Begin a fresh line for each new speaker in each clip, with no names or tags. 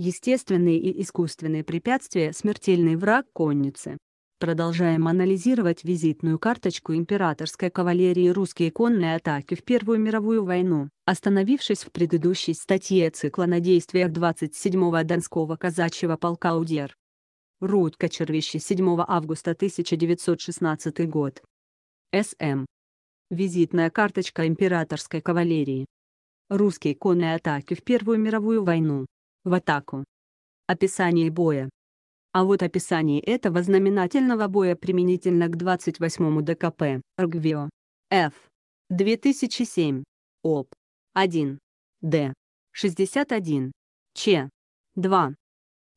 Естественные и искусственные препятствия – смертельный враг конницы. Продолжаем анализировать визитную карточку императорской кавалерии русские конные атаки в Первую мировую войну. Остановившись в предыдущей статье цикла на действиях 27-го Донского казачьего полка УДЕР. Руд Кочервище 7 августа 1916 год. СМ. Визитная карточка императорской кавалерии. Русские конные атаки в Первую мировую войну в атаку. Описание боя. А вот описание этого знаменательного боя применительно к 28 ДКП, РГВИО. Ф. 2007. ОП. 1. Д. 61. Ч. 2.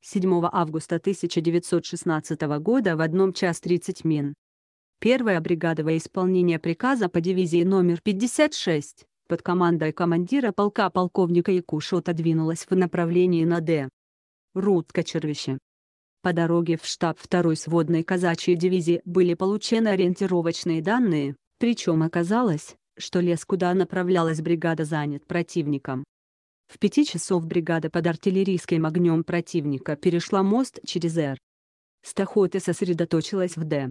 7 августа 1916 года в 1 час 30 мин. Первое бригадовое исполнение приказа по дивизии номер 56 под командой командира полка полковника Якуша отодвинулась в направлении на Д. Рудка Кочервище. По дороге в штаб 2-й сводной казачьей дивизии были получены ориентировочные данные, причем оказалось, что лес, куда направлялась бригада, занят противником. В пяти часов бригада под артиллерийским огнем противника перешла мост через Р. С охоты сосредоточилась в Д.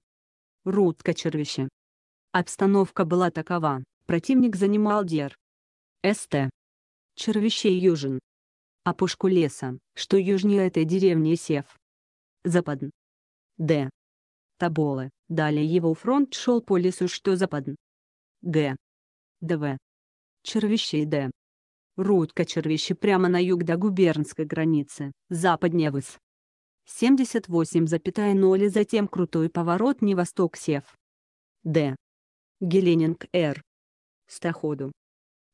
Рудка червище. Обстановка была такова, Противник занимал Дер. СТ. Червящей Южин. Опушку леса, что южнее этой деревни Сев. Западн. Д. Таболы. Далее его фронт шел по лесу, что западн. Г. ДВ. Червящей Д. Рудка червящи прямо на юг до губернской границы, западнее выс. 78,0 и затем крутой поворот не восток сев. Д. Геленинг Р. Строходу.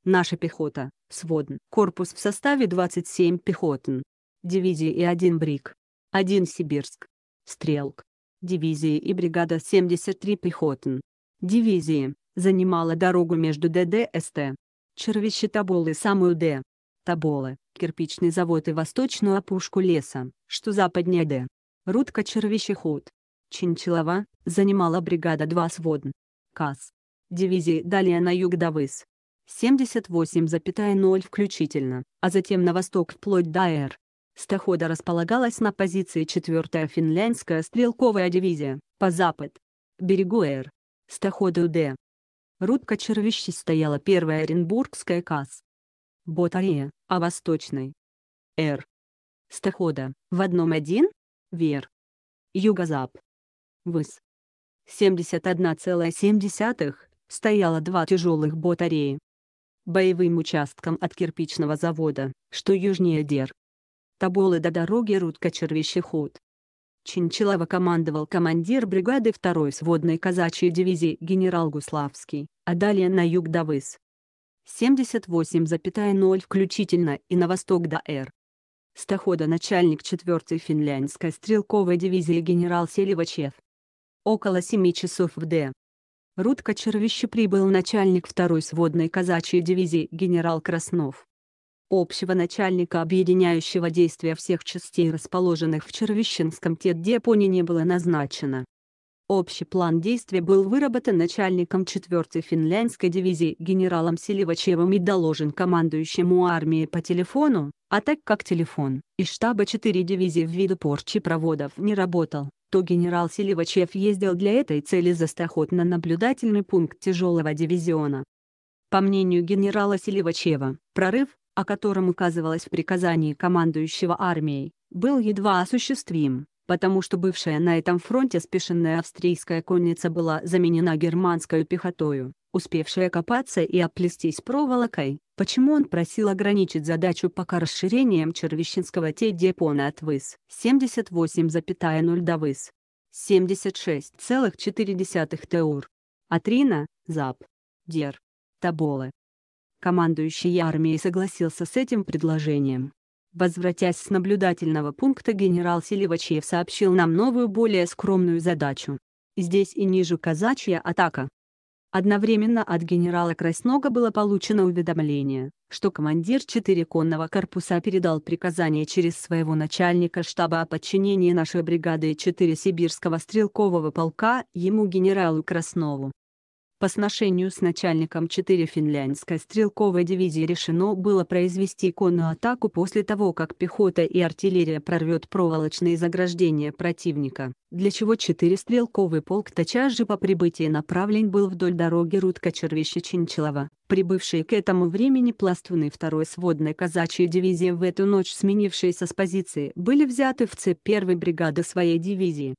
Наша пехота. Сводн. Корпус в составе 27 пехотен. Дивизии и 1 бриг. 1 Сибирск. Стрелк. Дивизии и бригада 73 пехотен. Дивизии. Занимала дорогу между ДДСТ. Червище Тобол и самую Д. Тоболы, кирпичный завод и восточную опушку леса, что западнее Д. Рудка Червище Худ. Чинчелова, занимала бригада 2 сводн. КАС. Дивизии. далее на юг до Выс. 78,0 включительно, а затем на восток вплоть до Р. Стахода располагалась на позиции 4-я финляндская стрелковая дивизия, по запад. Берегу Р. Стахода УД. Рудка червищи стояла первая Оренбургская КАС. Ботария, а восточной. Р. Стахода, в одном один? Вер. Юго-зап. Выс. 71,7 стояло два тяжелых батареи. Боевым участком от кирпичного завода, что южнее Дер. Тоболы до дороги рудка Червящеход. Чинчилова командовал командир бригады 2-й сводной казачьей дивизии генерал Гуславский, а далее на юг до Выс. 78,0 включительно и на восток до Р. Стохода начальник 4-й финляндской стрелковой дивизии генерал Селивачев. Около 7 часов в Д. Рут Кочервище прибыл начальник второй сводной казачьей дивизии генерал Краснов. Общего начальника объединяющего действия всех частей, расположенных в Червищенском тет не было назначено. Общий план действий был выработан начальником 4-й финляндской дивизии генералом Селивачевым и доложен командующему армии по телефону, а так как телефон из штаба 4 дивизии ввиду порчи проводов не работал, то генерал Селивачев ездил для этой цели за на наблюдательный пункт тяжелого дивизиона. По мнению генерала Селивачева, прорыв, о котором указывалось в приказании командующего армией, был едва осуществим потому что бывшая на этом фронте спешенная австрийская конница была заменена германской пехотою, успевшая копаться и оплестись проволокой, почему он просил ограничить задачу пока расширением Червищенского Т-депона от ВЫС 78,0 до ВЫС 76,4 ТУР. Атрина, ЗАП. Дер. Таболы. Командующий армией согласился с этим предложением. Возвратясь с наблюдательного пункта генерал Селивачев сообщил нам новую более скромную задачу. Здесь и ниже казачья атака. Одновременно от генерала Краснога было получено уведомление, что командир 4-конного корпуса передал приказание через своего начальника штаба о подчинении нашей бригады 4 Сибирского стрелкового полка ему генералу Краснову. По сношению с начальником 4 финляндской стрелковой дивизии решено было произвести конную атаку после того, как пехота и артиллерия прорвет проволочные заграждения противника, для чего 4 стрелковый полк тотчас же по прибытии направлен был вдоль дороги Рудка-Червище-Чинчелова. Прибывшие к этому времени пластуны 2 сводной казачьей дивизии в эту ночь сменившиеся с позиции были взяты в цепь 1 бригады своей дивизии.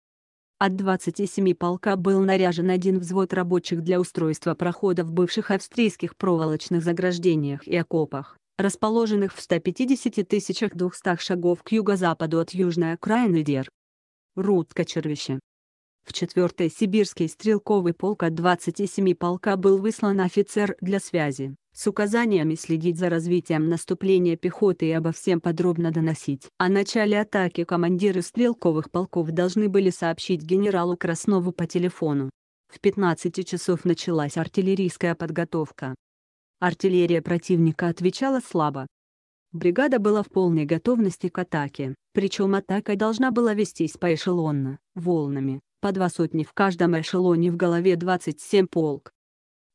От 27 полка был наряжен один взвод рабочих для устройства прохода в бывших австрийских проволочных заграждениях и окопах, расположенных в 150 тысячах 200 шагов к юго-западу от южной окраины Дер. Рут Кочервище. В 4-й сибирский стрелковый полк от 27 полка был выслан офицер для связи, с указаниями следить за развитием наступления пехоты и обо всем подробно доносить. О начале атаки командиры стрелковых полков должны были сообщить генералу Краснову по телефону. В 15 часов началась артиллерийская подготовка. Артиллерия противника отвечала слабо. Бригада была в полной готовности к атаке, причем атака должна была вестись поэшелонно, волнами, по два сотни в каждом эшелоне в голове 27 полк.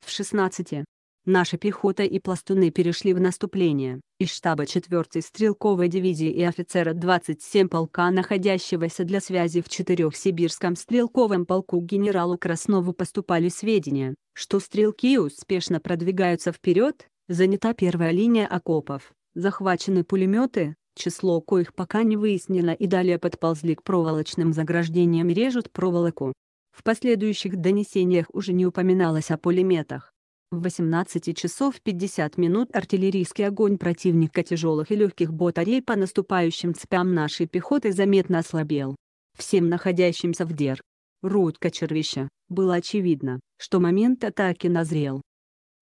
В 16 Наша пехота и пластуны перешли в наступление. Из штаба 4-й стрелковой дивизии и офицера 27 полка, находящегося для связи в 4 сибирском стрелковом полку генералу Краснову поступали сведения, что стрелки успешно продвигаются вперед, занята первая линия окопов, захвачены пулеметы, число коих пока не выяснено и далее подползли к проволочным заграждениям и режут проволоку. В последующих донесениях уже не упоминалось о пулеметах. В 18 часов 50 минут артиллерийский огонь противника тяжелых и легких батарей по наступающим цепям нашей пехоты заметно ослабел. Всем находящимся в дер. Руд Кочервища, было очевидно, что момент атаки назрел.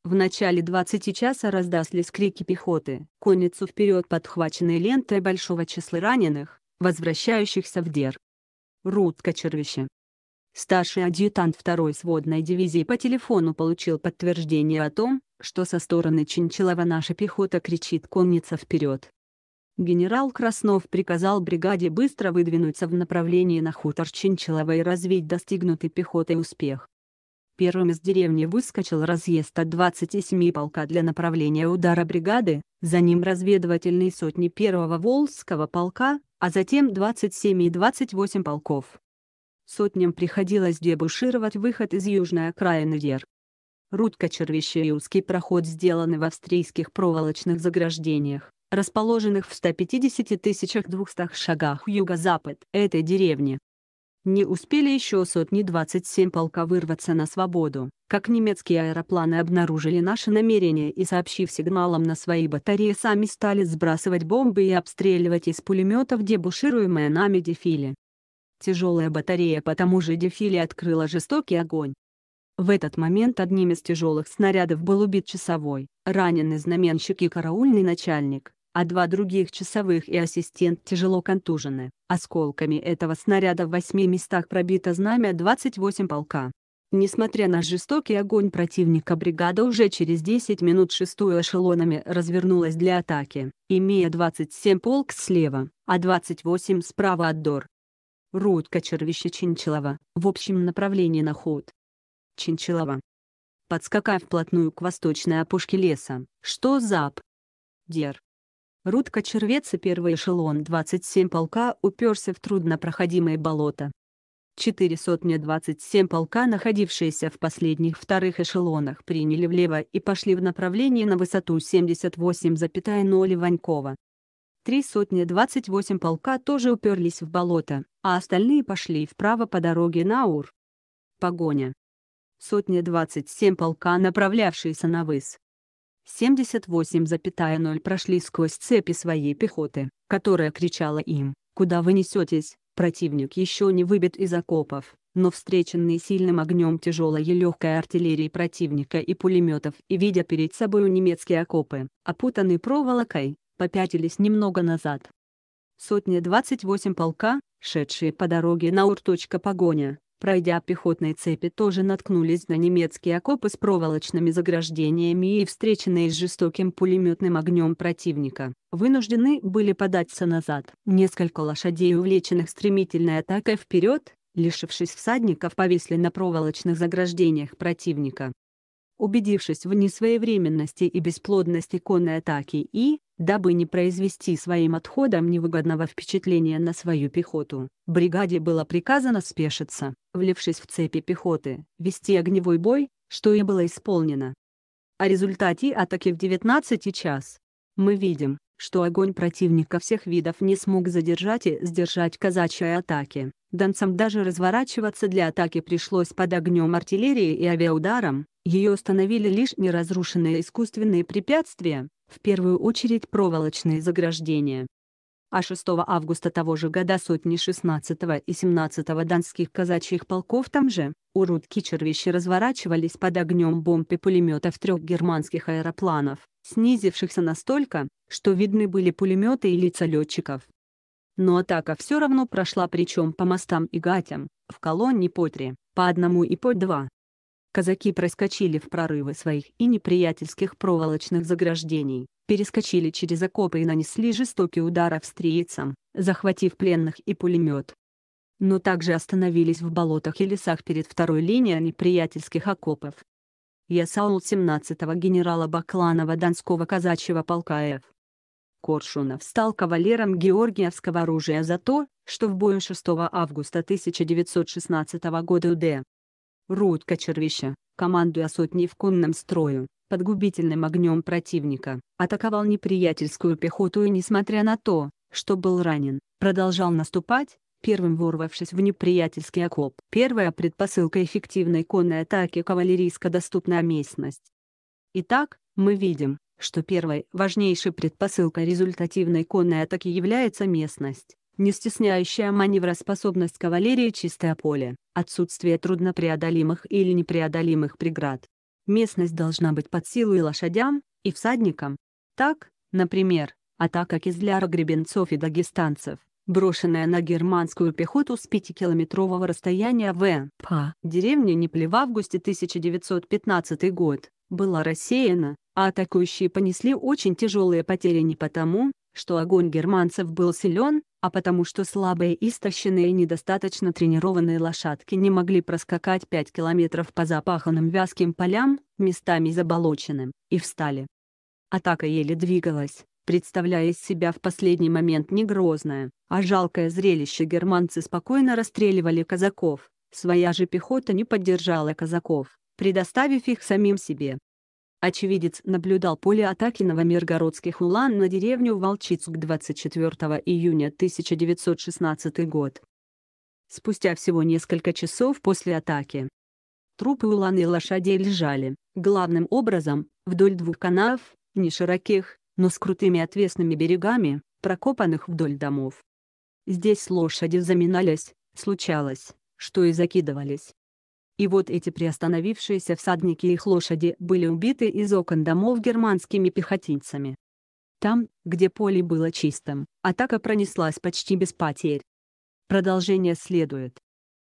В начале 20 часа раздались крики пехоты, конницу вперед подхваченной лентой большого числа раненых, возвращающихся в дер. Рудка Червище. Старший адъютант второй сводной дивизии по телефону получил подтверждение о том, что со стороны Чинчелова наша пехота кричит конница вперед. Генерал Краснов приказал бригаде быстро выдвинуться в направлении на хутор Чинчелова и развить достигнутый пехотой успех. Первым из деревни выскочил разъезд от 27 полка для направления удара бригады, за ним разведывательные сотни 1-го Волжского полка, а затем 27 и 28 полков сотням приходилось дебушировать выход из южной окраины Дер. Рудка червища и узкий проход сделаны в австрийских проволочных заграждениях, расположенных в 150 тысячах 200 шагах юго-запад этой деревни. Не успели еще сотни 27 полка вырваться на свободу, как немецкие аэропланы обнаружили наши намерения и сообщив сигналом на свои батареи сами стали сбрасывать бомбы и обстреливать из пулеметов дебушируемое нами дефиле. Тяжелая батарея по тому же дефиле открыла жестокий огонь. В этот момент одним из тяжелых снарядов был убит часовой, раненый знаменщик и караульный начальник, а два других часовых и ассистент тяжело контужены. Осколками этого снаряда в восьми местах пробито знамя 28 полка. Несмотря на жестокий огонь противника бригада уже через 10 минут шестую эшелонами развернулась для атаки, имея 27 полк слева, а 28 справа от Дор. Рудка кочервища Чинчелова, в общем направлении на ход. Чинчелова. Подскакав вплотную к восточной опушке леса, что зап? Дер. Рут Кочервеца первый эшелон 27 полка уперся в труднопроходимое болото. Четыре сотни 27 полка, находившиеся в последних вторых эшелонах, приняли влево и пошли в направлении на высоту 78,0 Ванькова. Три сотни 28 полка тоже уперлись в болото, а остальные пошли вправо по дороге на Ур. Погоня. Сотня 27 полка, направлявшиеся на Выс. 78,0 прошли сквозь цепи своей пехоты, которая кричала им «Куда вы несетесь?» Противник еще не выбит из окопов, но встреченные сильным огнем тяжелой и легкой артиллерии противника и пулеметов и видя перед собой немецкие окопы, опутанные проволокой, попятились немного назад. Сотня 28 полка, Шедшие по дороге на ур. Погоня, пройдя пехотные цепи тоже наткнулись на немецкие окопы с проволочными заграждениями и встреченные с жестоким пулеметным огнем противника, вынуждены были податься назад. Несколько лошадей, увлеченных стремительной атакой вперед, лишившись всадников повисли на проволочных заграждениях противника убедившись в несвоевременности и бесплодности конной атаки и, дабы не произвести своим отходом невыгодного впечатления на свою пехоту, бригаде было приказано спешиться, влившись в цепи пехоты, вести огневой бой, что и было исполнено. О результате атаки в 19 час мы видим, что огонь противника всех видов не смог задержать и сдержать казачьи атаки. Донцам даже разворачиваться для атаки пришлось под огнем артиллерии и авиаударом, ее остановили лишь неразрушенные искусственные препятствия, в первую очередь проволочные заграждения а 6 августа того же года сотни 16 и 17 донских казачьих полков там же, у рудки Червищи разворачивались под огнем бомб и пулеметов трех германских аэропланов, снизившихся настолько, что видны были пулеметы и лица летчиков. Но атака все равно прошла причем по мостам и гатям, в колонне по три, по одному и по два. Казаки проскочили в прорывы своих и неприятельских проволочных заграждений, перескочили через окопы и нанесли жестокий удар австрийцам, захватив пленных и пулемет. Но также остановились в болотах и лесах перед второй линией неприятельских окопов. Я Саул 17-го генерала Бакланова Донского казачьего полка Ф. Коршунов стал кавалером георгиевского оружия за то, что в бою 6 августа 1916 года УД. Рудка Червища, командуя сотней в конном строю, под губительным огнем противника, атаковал неприятельскую пехоту и несмотря на то, что был ранен, продолжал наступать, первым ворвавшись в неприятельский окоп. Первая предпосылка эффективной конной атаки кавалерийско-доступная местность. Итак, мы видим, что первой важнейшей предпосылкой результативной конной атаки является местность, не стесняющая маневроспособность кавалерии чистое поле, отсутствие труднопреодолимых или непреодолимых преград. Местность должна быть под силу и лошадям, и всадникам. Так, например, атака кизляра гребенцов и дагестанцев, брошенная на германскую пехоту с 5-километрового расстояния в Па. Деревня Непле в августе 1915 год была рассеяна, а атакующие понесли очень тяжелые потери не потому, что огонь германцев был силен, а потому что слабые, истощенные и недостаточно тренированные лошадки не могли проскакать 5 километров по запаханным вязким полям, местами заболоченным, и встали. Атака еле двигалась, представляя из себя в последний момент не грозное, а жалкое зрелище германцы спокойно расстреливали казаков, своя же пехота не поддержала казаков, предоставив их самим себе. Очевидец наблюдал поле атаки новомиргородских улан на деревню Волчицк 24 июня 1916 год. Спустя всего несколько часов после атаки трупы улан и лошадей лежали, главным образом, вдоль двух канав, не широких, но с крутыми отвесными берегами, прокопанных вдоль домов. Здесь лошади заминались, случалось, что и закидывались. И вот эти приостановившиеся всадники и их лошади были убиты из окон домов германскими пехотинцами. Там, где поле было чистым, атака пронеслась почти без потерь. Продолжение следует.